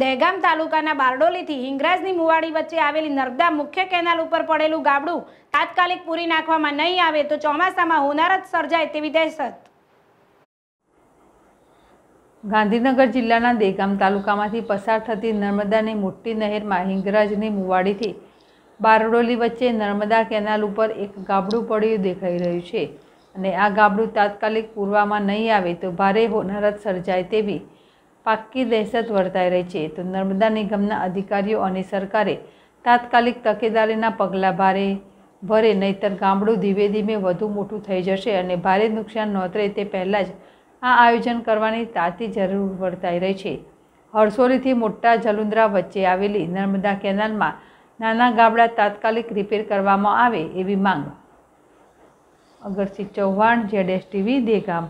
દહેગામ તાલુકાના બારડોલીથી હિંગરાજની મુવાડી વચ્ચે આવેલી નર્મદા મુખ્ય કેનાલ ઉપર પડેલું ગાબડું તાત્કાલિક પૂરી નાખવામાં નહીં આવે તો ચોમાસામાં હોનારત સર્જાય તેવી દહેશત ગાંધીનગર જિલ્લાના દેગામ તાલુકામાંથી પસાર થતી નર્મદાની મોટી નહેરમાં હિંગરાજની મુવાડીથી બારડોલી વચ્ચે નર્મદા કેનાલ ઉપર એક ગાબડું પડ્યું દેખાઈ રહ્યું છે અને આ ગાબડું તાત્કાલિક પૂરવામાં નહીં આવે તો ભારે હોનારત સર્જાય તેવી પાકી દહેશત વર્તાઈ રહી છે તો નર્મદા નિગમના અધિકારીઓ અને સરકારે તાત્કાલિક તકેદારીના પગલાં ભારે ભરે નહીતર ગામડું ધીમે ધીમે વધુ મોટું થઈ જશે અને ભારે નુકસાન નોતરે તે પહેલાં જ આ આયોજન કરવાની તાતી જરૂર વર્તાઈ રહી છે હરસોલીથી મોટા જલુંદરા વચ્ચે આવેલી નર્મદા કેનાલમાં નાના ગાબડા તાત્કાલિક રિપેર કરવામાં આવે એવી માંગ Agarsinh Chauhan Z S TV Degam